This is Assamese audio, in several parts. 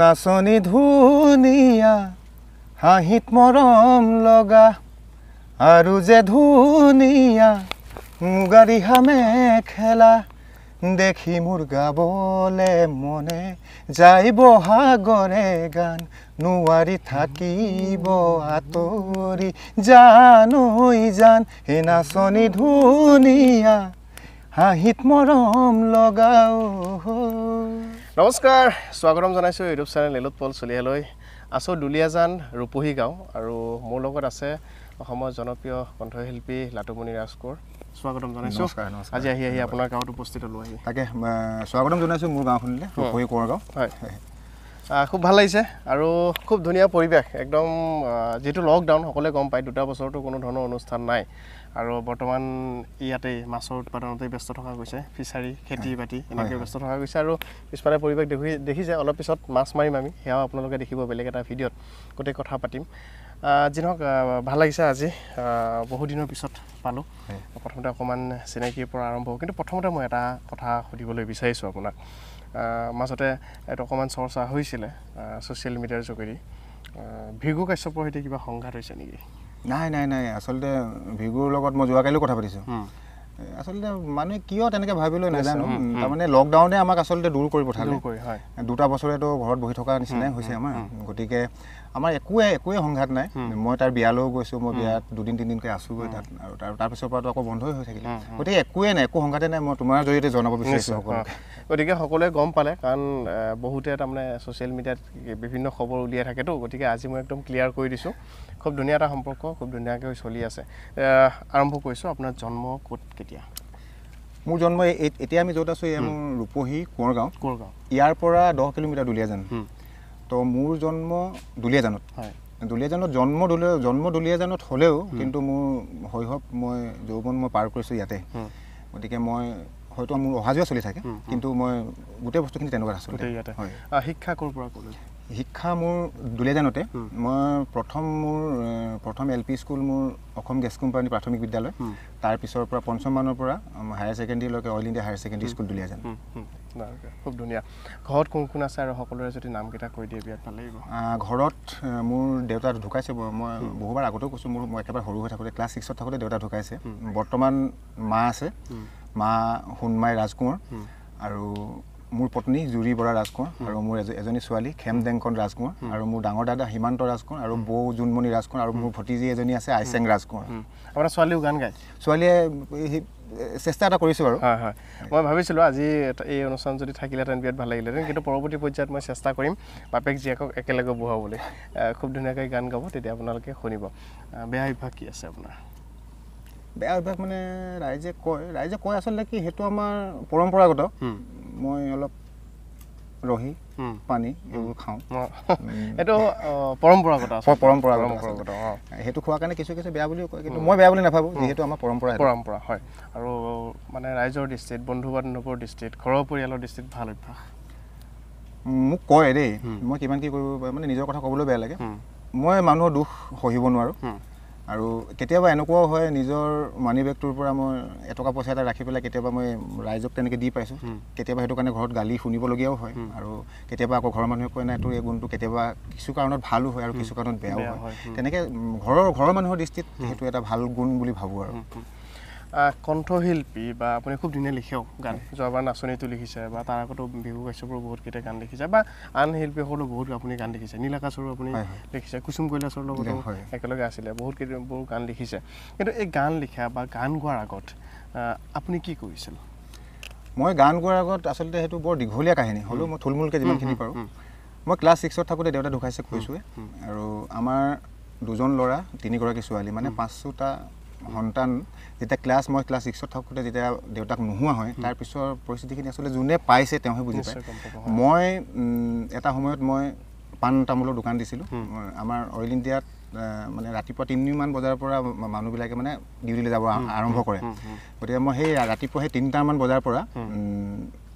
নাচনী ধুনীয়া হাঁহিত মৰম লগা আৰু যে ধুনীয়া মুগাৰিহামে খেলা দেখি মোৰ গাবলে মনে যাই বহাগৰে গান নোৱাৰি থাকিব আঁতৰি জানৈ জান হে নাচনী ধুনীয়া হাঁহিত মৰম লগাও হ' নমস্কার স্বাগতম জানাইছো ইউটিউব চ্যানেল নীলত পল চলিয়ালৈ আছো দুলিয়াজান রূপহী গাঁও আর মোর আছে জনপ্রিয় কণ্ঠশিল্পী লাটুমণি রাজকোর স্বাগতম জানাইছো আজি আহি আহি আপোনাৰ গাঁৱত উপস্থিত হলো আহি তাকে স্বাগতম জানাইছো মোৰ গাঁওখনলৈ ৰূপহী কোঁৱৰ গাঁও হয় খুব ভাল লাগিছে আৰু খুব ধুনীয়া পৰিৱেশ একদম যিটো লকডাউন সকলোৱে গম পায় দুটা বছৰতো কোনো ধৰণৰ অনুষ্ঠান নাই আৰু বৰ্তমান ইয়াতেই মাছৰ উৎপাদনতেই ব্যস্ত থকা গৈছে ফিচাৰী খেতি বাতি এনেকৈ ব্যস্ত থকা গৈছে আৰু পিছফালে পৰিৱেশ দেখি দেখিছে অলপ পিছত মাছ মাৰিম আমি সেয়াও আপোনালোকে দেখিব বেলেগ এটা ভিডিঅ'ত গোটেই কথা পাতিম যি নহওক ভাল লাগিছে আজি বহুদিনৰ পিছত পালোঁ প্ৰথমতে অকণমান চিনাকিৰ পৰা আৰম্ভ হ'ব কিন্তু প্ৰথমতে মই এটা কথা সুধিবলৈ বিচাৰিছোঁ আপোনাক মাজতে এইটো অকণমান চৰ্চা হৈছিলে ছ'চিয়েল মিডিয়াৰ যোগেদি ভিগু কাশ্যপৰ সৈতে কিবা সংঘাত হৈছে নেকি নাই নাই নাই আচলতে ভিগুৰ লগত মই যোৱাকালিও কথা পাতিছোঁ আচলতে মানুহে কিয় তেনেকৈ ভাবি লৈ নাজানো তাৰমানে লকডাউনে আমাক আচলতে দূৰ কৰি পঠালে দুটা বছৰেতো ঘৰত বহি থকাৰ নিচিনাই হৈছে আমাৰ গতিকে আমাৰ একোৱে একোৱে সংঘাত নাই মই তাৰ বিয়ালৈও গৈছোঁ মই বিয়াত দুদিন তিনিদিনকৈ আছোগৈ তাত আৰু তাৰ তাৰপিছৰ পৰাতো আকৌ বন্ধই হৈ থাকিলে গতিকে একোৱে নাই একো সংঘাতে নাই মই তোমাৰ জৰিয়তে জনাব বিচাৰিছোঁ সকলোকে গতিকে সকলোৱে গম পালে কাৰণ বহুতে তাৰমানে ছ'চিয়েল মিডিয়াত বিভিন্ন খবৰ উলিয়াই থাকেতো গতিকে আজি মই একদম ক্লিয়াৰ কৰি দিছোঁ খুব ধুনীয়া এটা সম্পৰ্ক খুব ধুনীয়াকৈ চলি আছে আৰম্ভ কৰিছোঁ আপোনাৰ জন্ম ক'ত কেতিয়া মোৰ জন্ম এতিয়া আমি য'ত আছোঁ এয়া মোৰ ৰূপহী কোঁৱৰগাঁও কোঁৱৰগাঁও ইয়াৰ পৰা দহ কিলোমিটাৰ দুলীয়াজান তো মোৰ জন্ম দুলীয়াজানত হয় দুলীয়াজানত জন্ম দুলীয়া জন্ম দুলীয়াজানত হ'লেও কিন্তু মোৰ শৈশৱ মই যৌৱন মই পাৰ কৰিছোঁ ইয়াতে গতিকে মই হয়তো মোৰ অহা যোৱা চলি থাকে কিন্তু মই গোটেই বস্তুখিনি তেনেকুৱা আছিলোঁ শিক্ষা ক'ৰ পৰা ক'লোঁ শিক্ষা মোৰ দুলীয়াজানতে মই প্ৰথম মোৰ প্ৰথম এল পি স্কুল মোৰ অসম গেছ কোম্পানী প্ৰাথমিক বিদ্যালয় তাৰপিছৰ পৰা পঞ্চমমানৰ পৰা হায়াৰ ছেকেণ্ডেৰীলৈকে all India higher secondary school Duliajan খুব ধুনীয়া ঘৰত কোন কোন আছে আৰু সকলোৰে যদি নামকেইটা কৈ দিয়ে বিৰাট ভাল লাগিব ঘৰত মোৰ দেউতা ঢুকাইছে মই বহুবাৰ আগতেও কৈছোঁ মোৰ মই একেবাৰে সৰু হৈ থাকোঁতে ক্লাছ ছিক্সত থাকোঁতে দেউতা ঢুকাইছে বৰ্তমান মা আছে মা সোণমাই ৰাজকোঁৱৰ আৰু মোৰ পত্নী জুৰি বৰা ৰাজকোঁৱৰ আৰু মোৰ এজনী ছোৱালী খেম ডেংকন ৰাজকোঁৱৰ আৰু মোৰ ডাঙৰ দাদা হিমান্ত ৰাজকোঁৱৰ আৰু বৌ জোনমণি ৰাজকোঁৱৰ আৰু মোৰ ভতিজী এজনী আছে আইচেং ৰাজকোঁৱৰ আপোনাৰ ছোৱালীও গান গায় ছোৱালীয়ে চেষ্টা এটা কৰিছোঁ আৰু হয় হয় মই ভাবিছিলোঁ আজি এই অনুষ্ঠান যদি থাকিলেহেঁতেন বিৰাট ভাল লাগিলহেঁতেন কিন্তু পৰৱৰ্তী পৰ্যায়ত মই চেষ্টা কৰিম বাপেক জীয়েকক একেলগে বহুৱাবলৈ খুব ধুনীয়াকৈ গান গাব তেতিয়া আপোনালোকে শুনিব বেয়া অভ্যাস কি আছে আপোনাৰ বেয়া অভ্যাস মানে ৰাইজে কয় ৰাইজে কয় আচলতে কি সেইটো আমাৰ পৰম্পৰাগত মই অলপ ৰহি পানী এইবোৰ খাওঁ এইটো পৰম্পৰাগত পৰম্পৰাগত সেইটো খোৱাৰ কাৰণে কিছু কিছু বেয়া বুলিও কয় কিন্তু মই বেয়া বুলি নাভাবোঁ যিহেতু আমাৰ পৰম্পৰা পৰম্পৰা হয় আৰু মানে ৰাইজৰ দৃষ্টিত বন্ধু বান্ধৱৰ দৃষ্টিত ঘৰৰ পৰিয়ালৰ দৃষ্টিত ভাল অভ্যাস মোক কয় দেই মই কিমান কি কৰিব পাৰিম মানে নিজৰ কথা ক'বলৈ বেয়া লাগে মই মানুহৰ দুখ সহিব নোৱাৰোঁ আৰু কেতিয়াবা এনেকুৱাও হয় নিজৰ মানি বেগটোৰ পৰা মই এটকা পইচা এটা ৰাখি পেলাই কেতিয়াবা মই ৰাইজক তেনেকৈ দি পাইছোঁ কেতিয়াবা সেইটো কাৰণে ঘৰত গালি শুনিবলগীয়াও হয় আৰু কেতিয়াবা আকৌ ঘৰৰ মানুহে কয় নাই এইটো এই গুণটো কেতিয়াবা কিছু কাৰণত ভালো হয় আৰু কিছু কাৰণত বেয়াও হয় তেনেকৈ ঘৰৰ ঘৰৰ মানুহৰ দৃষ্টিত সেইটো এটা ভাল গুণ বুলি ভাবোঁ আৰু কণ্ঠশিল্পী বা আপুনি খুব ধুনীয়া লিখেও গান যোৱাবাৰ নাচনীটো লিখিছে বা তাৰ আগতো বিহু কাশ্যপৰো বহুতকেইটা গান লিখিছে বা আন শিল্পীসকলো বহুত আপুনি গান লিখিছে নীলাকাশৰো আপুনি লিখিছে কুসুম কৈলাশৰ লগত একেলগে আছিলে বহুতকেইটা বহুত গান লিখিছে কিন্তু এই গান লিখা বা গান গোৱাৰ আগত আপুনি কি কৰিছিল মই গান গোৱাৰ আগত আচলতে সেইটো বৰ দীঘলীয়া কাহিনী হ'লেও মই থুলমূলকৈ যিমানখিনি পাৰোঁ মই ক্লাছ ছিক্সত থাকোঁতে দেউতা ঢুকাইছে কৈছোঁৱে আৰু আমাৰ দুজন ল'ৰা তিনিগৰাকী ছোৱালী মানে পাঁচোটা সন্তান যেতিয়া ক্লাছ মই ক্লাছ ছিক্সত থাকোঁতে যেতিয়া দেউতাক নোহোৱা হয় তাৰপিছৰ পৰিস্থিতিখিনি আচলতে যোনে পাইছে তেওঁহে বুজি পায় মই এটা সময়ত মই পাণ তামোলৰ দোকান দিছিলোঁ আমাৰ অইল ইণ্ডিয়াত মানে ৰাতিপুৱা তিনিমান বজাৰ পৰা মানুহবিলাকে মানে ডিউটিলৈ যাব আৰম্ভ কৰে গতিকে মই সেই ৰাতিপুৱা সেই তিনিটামান বজাৰ পৰা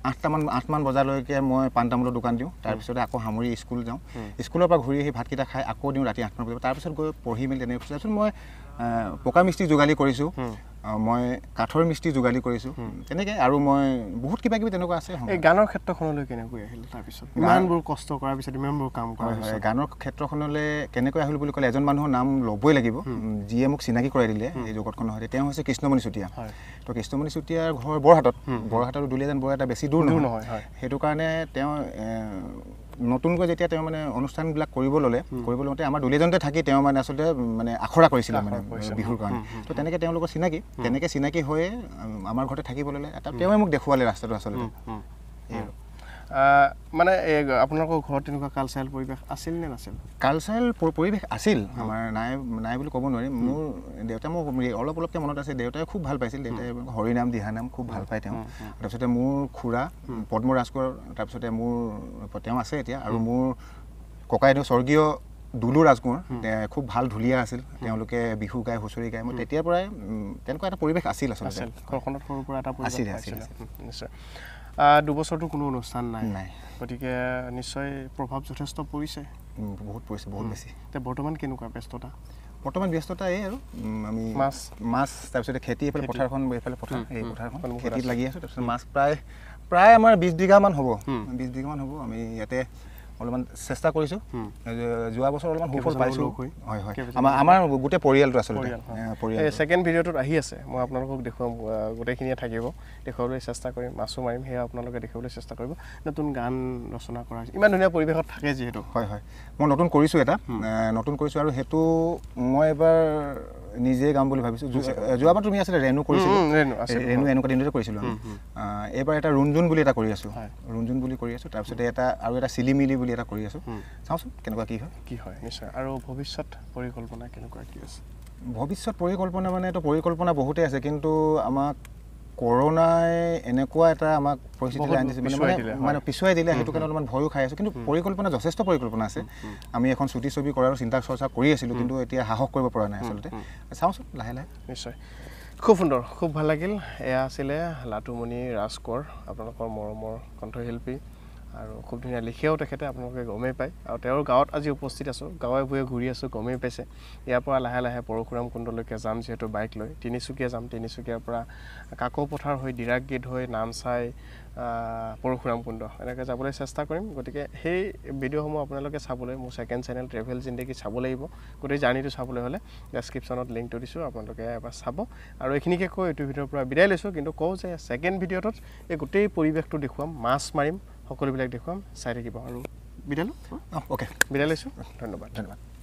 আঠটামান আঠমান বজালৈকে মই পাণ তামোলৰ দোকান দিওঁ তাৰপিছতে আকৌ সামৰি স্কুল যাওঁ স্কুলৰ পৰা ঘূৰি আহি ভাতকেইটা খাই আকৌ দিওঁ ৰাতি আঠমান বজাৰ তাৰপিছত গৈ পঢ়ি মেলি তেনেকৈ তাৰপিছত মই পকা মিস্ত্ৰী যোগালি কৰিছোঁ মই কাঠৰ মিস্ত্ৰী যোগালি কৰিছোঁ তেনেকৈ আৰু মই বহুত কিবা কিবি তেনেকুৱা আছে এই গানৰ ক্ষেত্ৰখনলৈ কেনেকৈ আহিল তাৰপিছত ইমানবোৰ কষ্ট কৰাৰ পিছত ইমানবোৰ কাম কৰা হয় গানৰ ক্ষেত্ৰখনলৈ কেনেকৈ আহিল বুলি ক'লে এজন মানুহৰ নাম ল'বই লাগিব যিয়ে মোক চিনাকি কৰাই দিলে এই জগতখনৰ সৈতে তেওঁ হৈছে কৃষ্ণমণি চুতীয়া তো কৃষ্ণমণি চুতীয়াৰ ঘৰ বৰহাটত বৰহাটত দুলীয়াজান বৰ এটা বেছি দূৰ নহয় সেইটো কাৰণে তেওঁ নতুনকৈ যেতিয়া তেওঁ মানে অনুষ্ঠানবিলাক কৰিব ল'লে কৰিব লওঁতে আমাৰ দুলেজনতে থাকি তেওঁ মানে আচলতে মানে আখৰা কৰিছিলে মানে বিহুৰ কাৰণে তো তেনেকৈ তেওঁলোকৰ চিনাকি তেনেকৈ চিনাকি হৈয়ে আমাৰ ঘৰতে থাকিব ল'লে এটা তেওঁৱে মোক দেখুৱালে ৰাস্তাটো আচলতে এই আৰু মানে আপোনালোকৰ ঘৰত তেনেকুৱা কালচাৰেল পৰিৱেশ আছিল নে নাছিল কালচাৰেল পৰিৱেশ আছিল আমাৰ নাই নাই বুলি ক'ব নোৱাৰি মোৰ দেউতাই মোৰ অলপ অলপকৈ মনত আছে দেউতাই খুব ভাল পাইছিল দেউতাই হৰিনাম দিহানাম খুব ভাল পায় তেওঁ তাৰপিছতে মোৰ খুৰা পদ্ম ৰাজকোঁৱৰ তাৰপিছতে মোৰ তেওঁ আছে এতিয়া আৰু মোৰ ককাইদেউ স্বৰ্গীয় দুলু ৰাজকোঁৱৰ খুব ভাল ঢুলীয়া আছিল তেওঁলোকে বিহু গায় হুঁচৰি গায় মই তেতিয়াৰ পৰাই তেনেকুৱা এটা পৰিৱেশ আছিল আচলতে ঘৰখনত সৰুৰ পৰা এটা আছিল আছিল নিশ্চয় দুবছৰতো কোনো অনুষ্ঠান নাই নাই গতিকে নিশ্চয় প্ৰভাৱ যথেষ্ট পৰিছে বহুত পৰিছে বহুত বেছি এতিয়া বৰ্তমান কেনেকুৱা ব্যস্ততা বৰ্তমান ব্যস্ততা এই আৰু আমি মাছ মাছ তাৰপিছতে খেতি এইফালে পথাৰখন এইফালে পথাৰ এই পথাৰখন খেতিত লাগি আছোঁ তাৰপিছত মাছ প্ৰায় প্ৰায় আমাৰ বিছ বিঘামান হ'ব বিছ বিঘামান হ'ব আমি ইয়াতে অলপমান চেষ্টা কৰিছোঁ যোৱা বছৰ অলপমান সুফল পাইছোঁ হয় হয় আমাৰ আমাৰ গোটেই পৰিয়ালটো আচলতে পৰিয়াল ছেকেণ্ড ভিডিঅ'টোত আহি আছে মই আপোনালোকক দেখুৱাম গোটেইখিনিয়ে থাকিব দেখুৱাবলৈ চেষ্টা কৰিম মাছো মাৰিম সেয়া আপোনালোকে দেখুৱাবলৈ চেষ্টা কৰিব নতুন গান ৰচনা কৰা হৈছে ইমান ধুনীয়া পৰিৱেশত থাকে যিহেতু হয় হয় মই নতুন কৰিছোঁ এটা নতুন কৰিছোঁ আৰু সেইটো মই এবাৰ নিজে গাম বুলি ভাবিছোঁ যোৱাবাৰ তুমি আছিলে ৰেণু কৰিছিলোঁ ৰেণু এনেকুৱা দিনতে কৰিছিলোঁ এইবাৰ এটা ৰুণঝুন বুলি এটা কৰি আছোঁ ৰুণঝুন বুলি কৰি আছোঁ তাৰপিছতে এটা আৰু এটা চিলিমিলি বুলি এটা কৰি আছোঁ চাওঁচোন কেনেকুৱা কি হয় কি হয় নিশ্চয় আৰু ভৱিষ্যত পৰিকল্পনা কেনেকুৱা কি আছে ভৱিষ্যত পৰিকল্পনা মানেতো পৰিকল্পনা বহুতেই আছে কিন্তু আমাক কৰোণাই এনেকুৱা এটা আমাক পৰিস্থিতি আনি দিছে মানে মানে পিছুৱাই দিলে সেইটো কাৰণে অলপমান ভয়ো খাই আছোঁ কিন্তু পৰিকল্পনা যথেষ্ট পৰিকল্পনা আছে আমি এখন চুটি ছবি কৰাৰ চিন্তা চৰ্চা কৰি আছিলোঁ কিন্তু এতিয়া সাহস কৰিব পৰা নাই আচলতে চাওঁচোন লাহে লাহে নিশ্চয় খুব সুন্দৰ খুব ভাল লাগিল এয়া আছিলে লাটুমণি ৰাজকোঁৱৰ আপোনালোকৰ মৰমৰ কণ্ঠশিল্পী আৰু খুব ধুনীয়া লিখেও তেখেতে আপোনালোকে গমেই পায় আৰু তেওঁৰ গাঁৱত আজি উপস্থিত আছোঁ গাঁৱে ভূঁয়ে ঘূৰি আছোঁ গমেই পাইছে ইয়াৰ পৰা লাহে লাহে পৰশুৰাম কুণ্ডলৈকে যাম যিহেতু বাইক লৈ তিনিচুকীয়া যাম তিনিচুকীয়াৰ পৰা কাকোপথাৰ হৈ দিৰাগগীত হৈ নাম চাই পৰশুৰাম কুণ্ড এনেকৈ যাবলৈ চেষ্টা কৰিম গতিকে সেই ভিডিঅ'সমূহ আপোনালোকে চাবলৈ মোৰ ছেকেণ্ড চেনেল ট্ৰেভেল জিন্দেগী চাব লাগিব গোটেই জাৰ্ণিটো চাবলৈ হ'লে ডেছক্ৰিপশ্যনত লিংকটো দিছোঁ আপোনালোকে এবাৰ চাব আৰু এইখিনিকে কৈ ইউটিউব ভিডিঅ'ৰ পৰা বিদায় লৈছোঁ কিন্তু কওঁ যে ছেকেণ্ড ভিডিঅ'টোত এই গোটেই পৰিৱেশটো দেখুৱাম মাছ মাৰিম সকলোবিলাক দেখুৱাম চাই থাকিব আৰু বিদায় লওঁ অঁ অ'কে বিদায় লৈছোঁ ধন্যবাদ ধন্যবাদ